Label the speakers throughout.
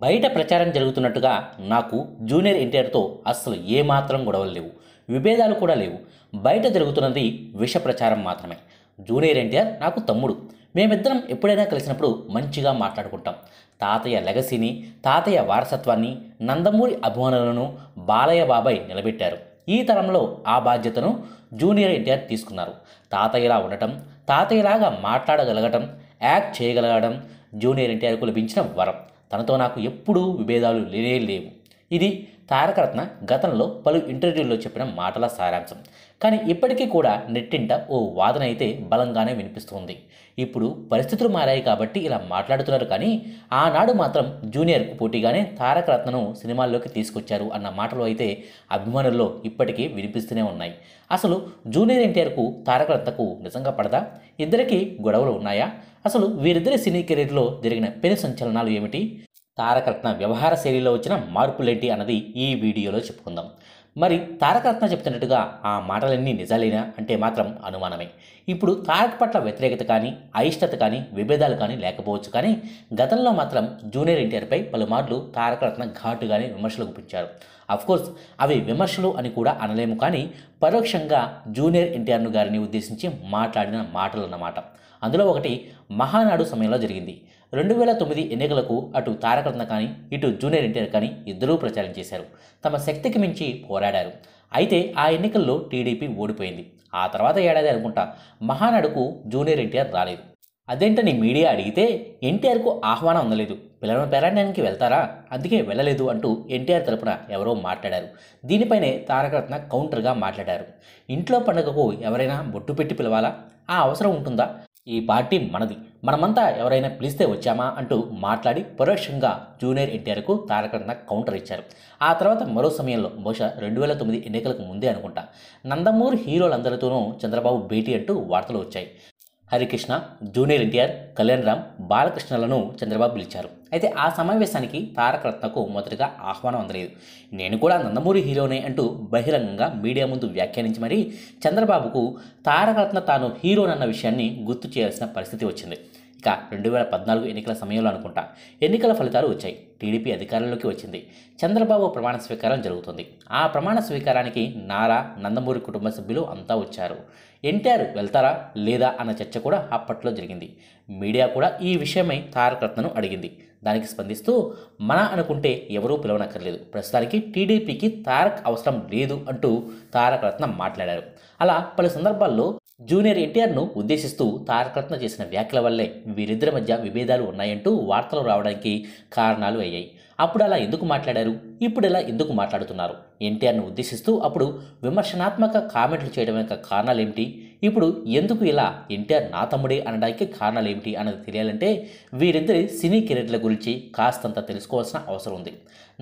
Speaker 1: బయట ప్రచారం జరుగుతున్నట్టుగా నాకు జూనియర్ ఎన్టీఆర్తో అస్సలు ఏమాత్రం గొడవలు లేవు విభేదాలు కూడా లేవు బయట జరుగుతున్నది విష ప్రచారం మాత్రమే జూనియర్ ఎన్టీఆర్ నాకు తమ్ముడు మేమిద్దరం ఎప్పుడైనా కలిసినప్పుడు మంచిగా మాట్లాడుకుంటాం తాతయ్య లెగసీని తాతయ్య వారసత్వాన్ని నందమూరి అభిమానులను బాలయ్య బాబాయ్ నిలబెట్టారు ఈ తరంలో ఆ బాధ్యతను జూనియర్ ఎన్టీఆర్ తీసుకున్నారు తాతయ్యలా ఉండటం తాతయ్యలాగా మాట్లాడగలగటం యాక్ట్ చేయగలగడం జూనియర్ ఎన్టీఆర్కు లభించిన వరం తనతో నాకు ఎప్పుడూ విభేదాలు లేనే లేవు ఇది తారకరత్న గతంలో పలు ఇంటర్వ్యూల్లో చెప్పిన మాటల సారాంశం కానీ ఇప్పటికీ కూడా నెట్టింట ఓ వాదన అయితే బలంగానే వినిపిస్తుంది ఇప్పుడు పరిస్థితులు మారాయి కాబట్టి ఇలా మాట్లాడుతున్నారు కానీ ఆనాడు మాత్రం జూనియర్కు పోటీగానే తారక రత్నను సినిమాల్లోకి తీసుకొచ్చారు అన్న మాటలు అయితే అభిమానుల్లో ఇప్పటికీ వినిపిస్తూనే ఉన్నాయి అసలు జూనియర్ ఎన్టీఆర్కు తారక రత్నకు నిజంగా పడదా ఇద్దరికీ గొడవలు ఉన్నాయా అసలు వీరిద్దరి సినీ కెరీర్లో జరిగిన పెను సంచలనాలు ఏమిటి తారకరత్న వ్యవహార శైలిలో వచ్చిన మార్పులేంటి అన్నది ఈ వీడియోలో చెప్పుకుందాం మరి తారకరత్న చెప్తున్నట్టుగా ఆ మాటలన్నీ నిజాలేనా అంటే మాత్రం అనుమానమే ఇప్పుడు తారక పట్ల వ్యతిరేకత కానీ అయిష్టత కానీ విభేదాలు కానీ లేకపోవచ్చు కానీ గతంలో మాత్రం జూనియర్ ఎన్టీఆర్పై పలుమార్లు తారకరత్న ఘాటుగానే విమర్శలు గుప్పించారు కోర్స్ అవి విమర్శలు అని కూడా అనలేము కానీ పరోక్షంగా జూనియర్ ఎన్టీఆర్ను గారిని ఉద్దేశించి మాట్లాడిన మాటలు అన్నమాట అందులో ఒకటి మహానాడు సమయంలో జరిగింది రెండు వేల తొమ్మిది ఎన్నికలకు అటు తారకరత్న కానీ ఇటు జూనియర్ ఎన్టీఆర్ కానీ ఇద్దరూ ప్రచారం చేశారు తమ శక్తికి మించి పోరాడారు అయితే ఆ ఎన్నికల్లో టీడీపీ ఓడిపోయింది ఆ తర్వాత ఏడాది అనుకుంటా మహానాడుకు జూనియర్ ఎన్టీఆర్ రాలేదు అదేంటని మీడియా అడిగితే ఎన్టీఆర్కు ఆహ్వానం అందలేదు పిల్లల పేరాడానికి వెళ్తారా అందుకే వెళ్ళలేదు అంటూ ఎన్టీఆర్ తరపున ఎవరో మాట్లాడారు దీనిపైనే తారకరత్న కౌంటర్గా మాట్లాడారు ఇంట్లో పండగకు ఎవరైనా బొట్టు పెట్టి పిలవాలా ఆ అవసరం ఉంటుందా ఈ పార్టీ మనది మనమంతా ఎవరైనా పిలిస్తే వచ్చామా అంటూ మాట్లాడి పరోక్షంగా జూనియర్ ఎన్టీఆర్కు తారకరత్న కౌంటర్ ఇచ్చారు ఆ తర్వాత మరో సమయంలో బహుశా రెండు వేల తొమ్మిది ఎన్నికలకు ముందే అనుకుంటా నందమూరి హీరోలందరితోనూ చంద్రబాబు భేటీ అంటూ వార్తలు వచ్చాయి హరికృష్ణ జూనియర్ ఎన్టీఆర్ కళ్యాణ్ రామ్ బాలకృష్ణలను చంద్రబాబు పిలిచారు అయితే ఆ సమావేశానికి తారకరత్నకు మొదటిగా ఆహ్వానం అందలేదు నేను కూడా నందమూరి హీరోనే అంటూ బహిరంగంగా మీడియా ముందు వ్యాఖ్యానించి మరీ చంద్రబాబుకు తారకరత్న తాను హీరోనన్న విషయాన్ని గుర్తు చేయాల్సిన పరిస్థితి వచ్చింది ఇక రెండు వేల పద్నాలుగు ఎన్నికల సమయంలో అనుకుంటా ఎన్నికల ఫలితాలు వచ్చాయి టీడీపీ అధికారంలోకి వచ్చింది చంద్రబాబు ప్రమాణ స్వీకారం జరుగుతుంది ఆ ప్రమాణ స్వీకారానికి నారా నందమూరి కుటుంబ సభ్యులు అంతా వచ్చారు ఎన్టీఆర్ వెళ్తారా లేదా అన్న చర్చ కూడా అప్పట్లో జరిగింది మీడియా కూడా ఈ విషయమై తారకరత్నను అడిగింది దానికి స్పందిస్తూ మన అనుకుంటే ఎవరూ పిలవనక్కర్లేదు ప్రస్తుతానికి టీడీపీకి తారక్ అవసరం లేదు అంటూ తారక రత్నం మాట్లాడారు అలా పలు సందర్భాల్లో జూనియర్ ఎన్టీఆర్ను ఉద్దేశిస్తూ తారక రత్న చేసిన వ్యాఖ్యల వల్లే వీరిద్దరి మధ్య విభేదాలు ఉన్నాయంటూ వార్తలు రావడానికి కారణాలు అయ్యాయి అప్పుడు అలా ఎందుకు మాట్లాడారు ఇప్పుడు ఇలా ఎందుకు మాట్లాడుతున్నారు ఎన్టీఆర్ను ఉద్దేశిస్తూ అప్పుడు విమర్శనాత్మక కామెంట్లు చేయడం యొక్క కారణాలు ఏమిటి ఇప్పుడు ఎందుకు ఇలా ఎన్టీఆర్ నా తమ్ముడే అనడానికి కారణాలు ఏమిటి అన్నది తెలియాలంటే వీరిద్దరి సినీ కెరీర్ల గురించి కాస్తంత తెలుసుకోవాల్సిన అవసరం ఉంది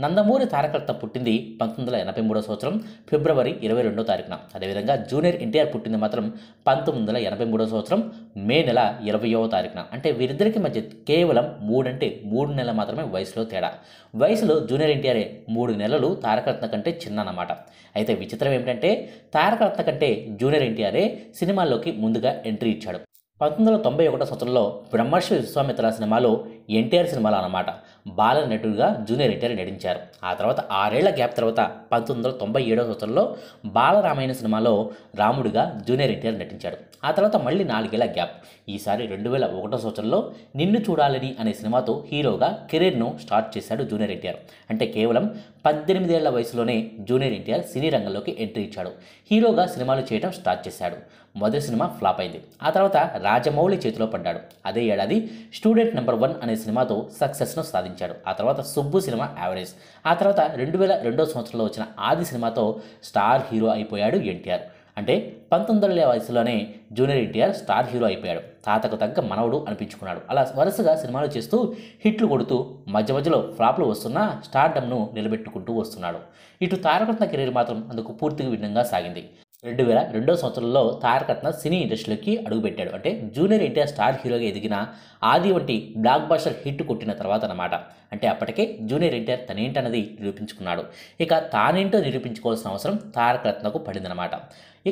Speaker 1: నందమూరి తారకర్త పుట్టింది పంతొమ్మిది వందల ఎనభై మూడో సంవత్సరం ఫిబ్రవరి ఇరవై రెండో తారీఖున అదేవిధంగా జూనియర్ ఎన్టీఆర్ పుట్టింది మాత్రం పంతొమ్మిది వందల ఎనభై మూడో సంవత్సరం మే నెల ఇరవయో తారీఖున అంటే వీరిద్దరికి మధ్య కేవలం మూడంటే మూడు నెలల మాత్రమే వయసులో తేడా వయసులో జూనియర్ ఎన్టీఆరే మూడు నెలలు తారకరత్న కంటే చిన్ననమాట అయితే విచిత్రం ఏమిటంటే తారకరత్న కంటే జూనియర్ ఎన్టీఆరే సినిమాల్లోకి ముందుగా ఎంట్రీ ఇచ్చాడు పంతొమ్మిది వందల తొంభై ఒకటో సంవత్సరంలో బ్రహ్మర్షి విశ్వామిత్ర సినిమాలో ఎన్టీఆర్ సినిమాలు అన్నమాట బాల నటుడుగా జూనియర్ ఎన్టీఆర్ నటించారు ఆ తర్వాత ఆరేళ్ల గ్యాప్ తర్వాత పంతొమ్మిది వందల తొంభై ఏడవ సంవత్సరంలో బాలరామాయణ సినిమాలో రాముడుగా జూనియర్ ఎన్టీఆర్ నటించాడు ఆ తర్వాత మళ్ళీ నాలుగేళ్ల గ్యాప్ ఈసారి రెండు వేల ఒకటో సంవత్సరంలో నిన్ను చూడాలని అనే సినిమాతో హీరోగా కెరీర్ను స్టార్ట్ చేశాడు జూనియర్ ఎన్టీఆర్ అంటే కేవలం పద్దెనిమిదేళ్ల వయసులోనే జూనియర్ ఎన్టీఆర్ సినీ రంగంలోకి ఎంట్రీ ఇచ్చాడు హీరోగా సినిమాలు చేయడం స్టార్ట్ చేశాడు మొదటి సినిమా ఫ్లాప్ అయింది ఆ తర్వాత రాజమౌళి చేతిలో పడ్డాడు అదే ఏడాది స్టూడెంట్ నెంబర్ వన్ అనే సినిమాతో సక్సెస్ను సాధించాడు ఆ తర్వాత సుబ్బు సినిమా యావరేజ్ ఆ తర్వాత రెండు వేల రెండో సంవత్సరంలో వచ్చిన ఆది సినిమాతో స్టార్ హీరో అయిపోయాడు ఎన్టీఆర్ అంటే పంతొమ్మిది వందల వయసులోనే జూనియర్ ఎన్టీఆర్ స్టార్ హీరో అయిపోయాడు తాతకు తగ్గ మనవడు అనిపించుకున్నాడు అలా వరుసగా సినిమాలు చేస్తూ హిట్లు కొడుతూ మధ్య మధ్యలో ఫ్లాప్లు వస్తున్నా స్టార్డమ్ను నిలబెట్టుకుంటూ వస్తున్నాడు ఇటు తారకరత్న కెరీర్ మాత్రం అందుకు పూర్తిగా భిన్నంగా సాగింది రెండు వేల రెండో సంవత్సరంలో రత్న సినీ ఇండస్ట్రీలోకి అడుగుపెట్టాడు అంటే జూనియర్ ఎన్టీఆర్ స్టార్ హీరోగా ఎదిగిన ఆది వంటి బ్లాక్ బాస్టర్ హిట్ కొట్టిన తర్వాత అనమాట అంటే అప్పటికే జూనియర్ ఎన్టీఆర్ తనేంటన్నది నిరూపించుకున్నాడు ఇక తానేంటో నిరూపించుకోవాల్సిన అవసరం తారక రత్నకు పడిందనమాట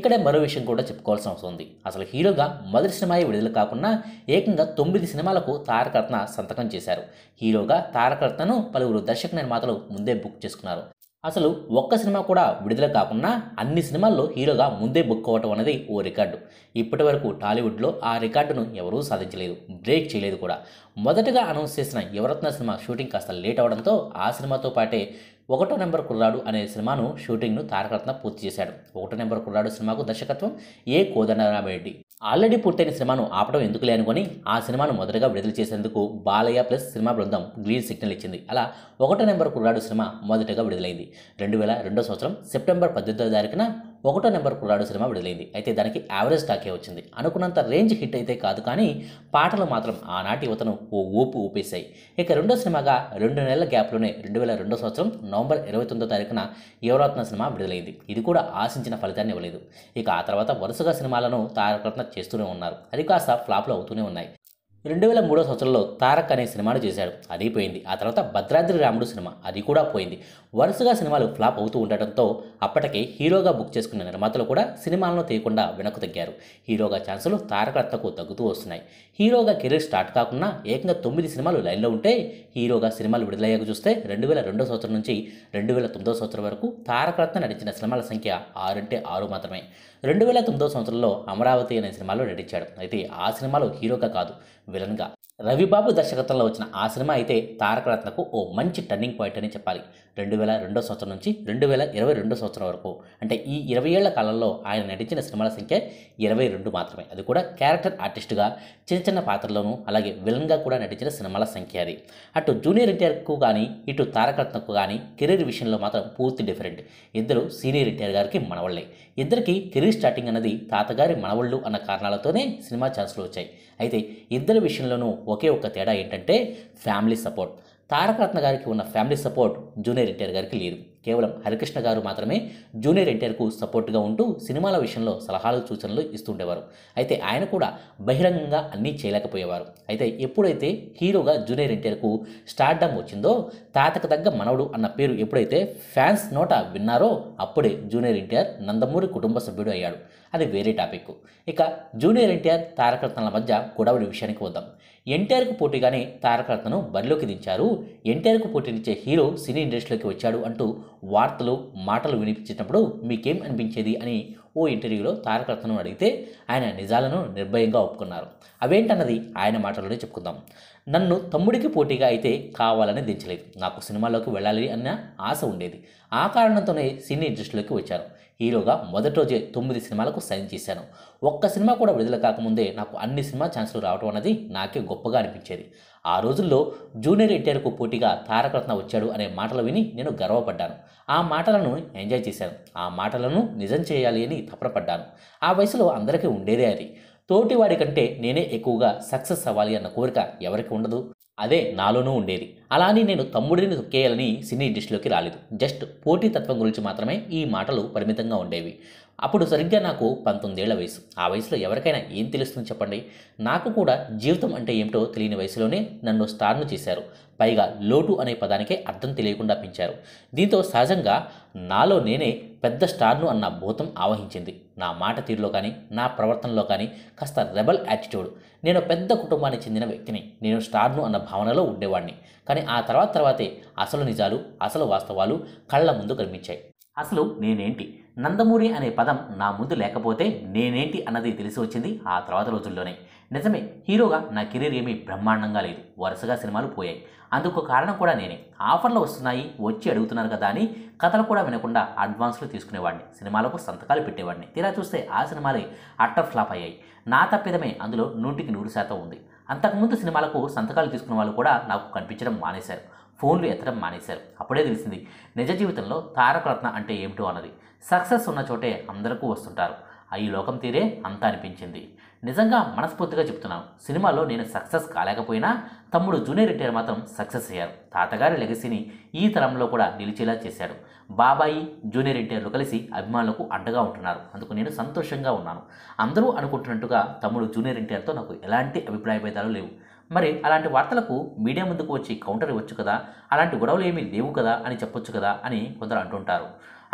Speaker 1: ఇక్కడే మరో విషయం కూడా చెప్పుకోవాల్సిన అవసరం ఉంది అసలు హీరోగా మొదటి సినిమాయే విడుదల కాకుండా ఏకంగా తొమ్మిది సినిమాలకు రత్న సంతకం చేశారు హీరోగా రత్నను పలువురు దర్శక నిర్మాతలు ముందే బుక్ చేసుకున్నారు అసలు ఒక్క సినిమా కూడా విడుదల కాకుండా అన్ని సినిమాల్లో హీరోగా ముందే బుక్ అవ్వటం అనేది ఓ రికార్డు ఇప్పటి వరకు టాలీవుడ్లో ఆ రికార్డును ఎవరూ సాధించలేదు బ్రేక్ చేయలేదు కూడా మొదటగా అనౌన్స్ చేసిన యువరత్న సినిమా షూటింగ్ కాస్త లేట్ అవడంతో ఆ సినిమాతో పాటే ఒకటో నెంబర్ కుర్రాడు అనే సినిమాను షూటింగ్ను తారకరత్న పూర్తి చేశాడు ఒకటో నెంబర్ కుర్రాడు సినిమాకు దర్శకత్వం ఏ కోదండరామరెడ్డి ఆల్రెడీ పూర్తయిన సినిమాను ఆపడం ఎందుకు లేనుకొని ఆ సినిమాను మొదటగా విడుదల చేసేందుకు బాలయ్య ప్లస్ సినిమా బృందం గ్రీన్ సిగ్నల్ ఇచ్చింది అలా ఒకటో నెంబర్ కుర్రాడు సినిమా మొదటగా విడుదలైంది రెండు వేల రెండో సంవత్సరం సెప్టెంబర్ పద్దెనిమిదో తారీఖున ఒకటో నెంబర్ కుర్రాడు సినిమా విడుదలైంది అయితే దానికి యావరేజ్ టాకే వచ్చింది అనుకున్నంత రేంజ్ హిట్ అయితే కాదు కానీ పాటలు మాత్రం ఆనాటి యువతను ఓ ఊపు ఊపేశాయి ఇక రెండో సినిమాగా రెండు నెలల గ్యాప్లోనే రెండు వేల రెండో సంవత్సరం నవంబర్ ఇరవై తొమ్మిదో తారీఖున యువరత్న సినిమా విడుదలైంది ఇది కూడా ఆశించిన ఫలితాన్ని ఇవ్వలేదు ఇక ఆ తర్వాత వరుసగా సినిమాలను తారకరత్న చేస్తూనే ఉన్నారు అది కాస్త ఫ్లాప్లు అవుతూనే ఉన్నాయి రెండు వేల మూడో సంవత్సరంలో తారక్ అనే సినిమాను చేశాడు అది పోయింది ఆ తర్వాత భద్రాద్రి రాముడు సినిమా అది కూడా పోయింది వరుసగా సినిమాలు ఫ్లాప్ అవుతూ ఉండటంతో అప్పటికే హీరోగా బుక్ చేసుకున్న నిర్మాతలు కూడా సినిమాలను తీయకుండా వెనక్కు తగ్గారు హీరోగా ఛాన్సులు తారక తారకరత్నకు తగ్గుతూ వస్తున్నాయి హీరోగా కెరీర్ స్టార్ట్ కాకుండా ఏకంగా తొమ్మిది సినిమాలు లైన్లో ఉంటే హీరోగా సినిమాలు విడుదలయ్యాక చూస్తే రెండు వేల రెండో సంవత్సరం నుంచి రెండు వేల తొమ్మిదో సంవత్సరం వరకు తారక రత్న నటించిన సినిమాల సంఖ్య ఆరుంటే ఆరు మాత్రమే రెండు వేల తొమ్మిదో సంవత్సరంలో అమరావతి అనే సినిమాలో నటించాడు అయితే ఆ సినిమాలో హీరోగా కాదు 为了那个。రవిబాబు దర్శకత్వంలో వచ్చిన ఆ సినిమా అయితే తారక రత్నకు ఓ మంచి టర్నింగ్ పాయింట్ అని చెప్పాలి రెండు వేల రెండో సంవత్సరం నుంచి రెండు వేల ఇరవై రెండో సంవత్సరం వరకు అంటే ఈ ఇరవై ఏళ్ల కాలంలో ఆయన నటించిన సినిమాల సంఖ్య ఇరవై రెండు మాత్రమే అది కూడా క్యారెక్టర్ ఆర్టిస్టుగా చిన్న చిన్న పాత్రలోనూ అలాగే విలన్గా కూడా నటించిన సినిమాల సంఖ్య అది అటు జూనియర్ ఎన్టీఆర్కు కానీ ఇటు తారకరత్నకు కానీ కెరీర్ విషయంలో మాత్రం పూర్తి డిఫరెంట్ ఇద్దరు సీనియర్ ఎన్టీఆర్ గారికి మనవళ్ళే ఇద్దరికి కెరీర్ స్టార్టింగ్ అన్నది తాతగారి మనవళ్ళు అన్న కారణాలతోనే సినిమా ఛాన్సులు వచ్చాయి అయితే ఇద్దరి విషయంలోనూ ఒకే ఒక్క తేడా ఏంటంటే ఫ్యామిలీ సపోర్ట్ తారక రత్న గారికి ఉన్న ఫ్యామిలీ సపోర్ట్ జూనియర్ ఎన్టీఆర్ గారికి లేదు కేవలం హరికృష్ణ గారు మాత్రమే జూనియర్ ఎన్టీఆర్కు సపోర్ట్గా ఉంటూ సినిమాల విషయంలో సలహాలు సూచనలు ఇస్తుండేవారు అయితే ఆయన కూడా బహిరంగంగా అన్నీ చేయలేకపోయేవారు అయితే ఎప్పుడైతే హీరోగా జూనియర్ ఎన్టీఆర్కు స్టార్డమ్ వచ్చిందో తాతకు తగ్గ మనవడు అన్న పేరు ఎప్పుడైతే ఫ్యాన్స్ నోట విన్నారో అప్పుడే జూనియర్ ఎన్టీఆర్ నందమూరి కుటుంబ సభ్యుడు అయ్యాడు అది వేరే టాపిక్ ఇక జూనియర్ ఎన్టీఆర్ రత్నాల మధ్య గొడవల విషయానికి వద్దాం ఎన్టీఆర్కు పోటీగానే రత్నను బరిలోకి దించారు ఎన్టీఆర్కు పోటీనిచ్చే హీరో సినీ ఇండస్ట్రీలోకి వచ్చాడు అంటూ వార్తలు మాటలు వినిపించేటప్పుడు మీకేం అనిపించేది అని ఓ ఇంటర్వ్యూలో రత్నను అడిగితే ఆయన నిజాలను నిర్భయంగా ఒప్పుకున్నారు అవేంటన్నది ఆయన మాటల్లోనే చెప్పుకుందాం నన్ను తమ్ముడికి పోటీగా అయితే కావాలని దించలేదు నాకు సినిమాలోకి వెళ్ళాలి అన్న ఆశ ఉండేది ఆ కారణంతోనే సినీ ఇండస్ట్రీలోకి వచ్చారు హీరోగా మొదటి రోజే తొమ్మిది సినిమాలకు సైన్ చేశాను ఒక్క సినిమా కూడా విడుదల కాకముందే నాకు అన్ని సినిమా ఛాన్సులు రావడం అనేది నాకే గొప్పగా అనిపించేది ఆ రోజుల్లో జూనియర్ ఎన్టీఆర్కు పోటీగా తారకరత్న వచ్చాడు అనే మాటలు విని నేను గర్వపడ్డాను ఆ మాటలను ఎంజాయ్ చేశాను ఆ మాటలను నిజం చేయాలి అని తపనపడ్డాను ఆ వయసులో అందరికీ ఉండేదే అది తోటివాడి కంటే నేనే ఎక్కువగా సక్సెస్ అవ్వాలి అన్న కోరిక ఎవరికి ఉండదు అదే నాలోనూ ఉండేది అలా అని నేను తమ్ముడిని తొక్కేయాలని సినీ ఇండస్ట్రీలోకి రాలేదు జస్ట్ పోటీ తత్వం గురించి మాత్రమే ఈ మాటలు పరిమితంగా ఉండేవి అప్పుడు సరిగ్గా నాకు పంతొమ్మిదేళ్ల వయసు ఆ వయసులో ఎవరికైనా ఏం తెలుస్తుందో చెప్పండి నాకు కూడా జీవితం అంటే ఏమిటో తెలియని వయసులోనే నన్ను స్టార్ను చేశారు పైగా లోటు అనే పదానికే అర్థం తెలియకుండా పెంచారు దీంతో సహజంగా నాలో నేనే పెద్ద స్టార్ను అన్న భూతం ఆవహించింది నా మాట తీరులో కానీ నా ప్రవర్తనలో కానీ కాస్త రెబల్ యాటిట్యూడ్ నేను పెద్ద కుటుంబానికి చెందిన వ్యక్తిని నేను స్టార్ను అన్న భావనలో ఉండేవాడిని కానీ ఆ తర్వాత తర్వాతే అసలు నిజాలు అసలు వాస్తవాలు కళ్ళ ముందు కనిపించాయి అసలు నేనేంటి నందమూరి అనే పదం నా ముందు లేకపోతే నేనేంటి అన్నది తెలిసి వచ్చింది ఆ తర్వాత రోజుల్లోనే నిజమే హీరోగా నా కెరీర్ ఏమీ బ్రహ్మాండంగా లేదు వరుసగా సినిమాలు పోయాయి అందుకు కారణం కూడా నేనే ఆఫర్లు వస్తున్నాయి వచ్చి అడుగుతున్నారు కదా అని కథలు కూడా వినకుండా అడ్వాన్స్లు తీసుకునేవాడిని సినిమాలకు సంతకాలు పెట్టేవాడిని తీరా చూస్తే ఆ సినిమాలే అట్టర్ ఫ్లాప్ అయ్యాయి నా తప్పిదమే అందులో నూటికి నూరు శాతం ఉంది అంతకుముందు సినిమాలకు సంతకాలు తీసుకున్న వాళ్ళు కూడా నాకు కనిపించడం మానేశారు ఫోన్లు ఎత్తడం మానేశారు అప్పుడే తెలిసింది నిజ జీవితంలో తారకరత్న అంటే ఏమిటో అన్నది సక్సెస్ ఉన్న చోటే అందరికీ వస్తుంటారు ఈ లోకం తీరే అంతా అనిపించింది నిజంగా మనస్ఫూర్తిగా చెప్తున్నాను సినిమాలో నేను సక్సెస్ కాలేకపోయినా తమ్ముడు జూనియర్ ఎన్టీఆర్ మాత్రం సక్సెస్ అయ్యారు తాతగారి లెగసీని ఈ తరంలో కూడా నిలిచేలా చేశారు బాబాయి జూనియర్ ఎన్టీఆర్లు కలిసి అభిమానులకు అండగా ఉంటున్నారు అందుకు నేను సంతోషంగా ఉన్నాను అందరూ అనుకుంటున్నట్టుగా తమ్ముడు జూనియర్ ఎన్టీఆర్తో నాకు ఎలాంటి అభిప్రాయ భేదాలు లేవు మరి అలాంటి వార్తలకు మీడియా ముందుకు వచ్చి కౌంటర్ ఇవ్వచ్చు కదా అలాంటి గొడవలు ఏమీ లేవు కదా అని చెప్పొచ్చు కదా అని కొందరు అంటుంటారు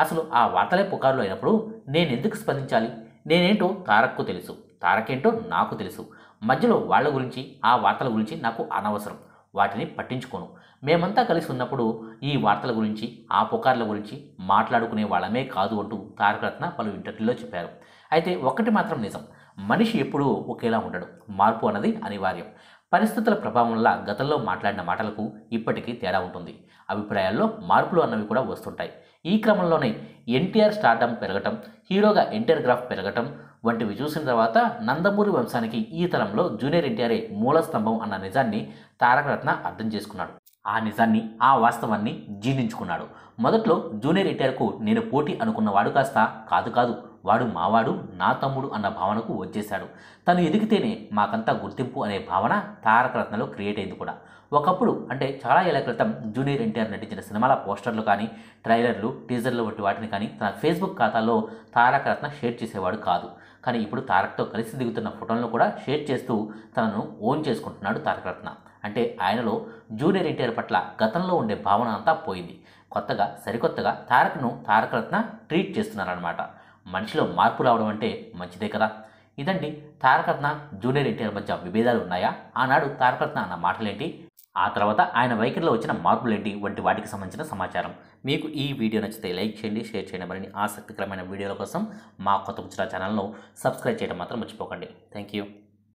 Speaker 1: అసలు ఆ వార్తలే పుకారులు అయినప్పుడు నేను ఎందుకు స్పందించాలి నేనేంటో తారక్కు తెలుసు తారకేంటో నాకు తెలుసు మధ్యలో వాళ్ళ గురించి ఆ వార్తల గురించి నాకు అనవసరం వాటిని పట్టించుకోను మేమంతా కలిసి ఉన్నప్పుడు ఈ వార్తల గురించి ఆ పుకార్ల గురించి మాట్లాడుకునే వాళ్ళమే కాదు అంటూ తారకరత్న పలు ఇంటర్వ్యూలో చెప్పారు అయితే ఒకటి మాత్రం నిజం మనిషి ఎప్పుడూ ఒకేలా ఉండడు మార్పు అన్నది అనివార్యం పరిస్థితుల ప్రభావం వల్ల గతంలో మాట్లాడిన మాటలకు ఇప్పటికీ తేడా ఉంటుంది అభిప్రాయాల్లో మార్పులు అన్నవి కూడా వస్తుంటాయి ఈ క్రమంలోనే ఎన్టీఆర్ స్టార్డమ్ పెరగటం హీరోగా ఎన్టీఆర్ గ్రాఫ్ పెరగటం వంటివి చూసిన తర్వాత నందమూరి వంశానికి ఈ తరంలో జూనియర్ ఎన్టీఆర్ఏ మూలస్తంభం అన్న నిజాన్ని తారకరత్న అర్థం చేసుకున్నాడు ఆ నిజాన్ని ఆ వాస్తవాన్ని జీర్ణించుకున్నాడు మొదట్లో జూనియర్ ఎన్టీఆర్కు నేను పోటీ అనుకున్నవాడు కాస్త కాదు కాదు వాడు మావాడు నా తమ్ముడు అన్న భావనకు వచ్చేశాడు తను ఎదిగితేనే మాకంతా గుర్తింపు అనే భావన తారకరత్నలో క్రియేట్ అయింది కూడా ఒకప్పుడు అంటే చాలా ఏళ్ల క్రితం జూనియర్ ఎన్టీఆర్ నటించిన సినిమాల పోస్టర్లు కానీ ట్రైలర్లు టీజర్లు వంటి వాటిని కానీ తన ఫేస్బుక్ ఖాతాలో తారకరత్న షేర్ చేసేవాడు కాదు కానీ ఇప్పుడు తారక్తో కలిసి దిగుతున్న ఫోటోలను కూడా షేర్ చేస్తూ తనను ఓన్ చేసుకుంటున్నాడు తారకరత్న అంటే ఆయనలో జూనియర్ ఎన్టీఆర్ పట్ల గతంలో ఉండే భావన అంతా పోయింది కొత్తగా సరికొత్తగా తారక్ను తారకరత్న ట్రీట్ చేస్తున్నారనమాట మనిషిలో మార్పు రావడం అంటే మంచిదే కదా ఇదండి తారకరత్న జూనియర్ ఎన్టీఆర్ మధ్య విభేదాలు ఉన్నాయా ఆనాడు తారకరత్న అన్న మాటలేంటి ఆ తర్వాత ఆయన వైఖరిలో వచ్చిన మార్పులేంటి వంటి వాటికి సంబంధించిన సమాచారం మీకు ఈ వీడియో నచ్చితే లైక్ చేయండి షేర్ చేయండి మరిన్ని ఆసక్తికరమైన వీడియోల కోసం మా కొత్త ముచ్చిన ఛానల్ను సబ్స్క్రైబ్ చేయడం మాత్రం మర్చిపోకండి థ్యాంక్ యూ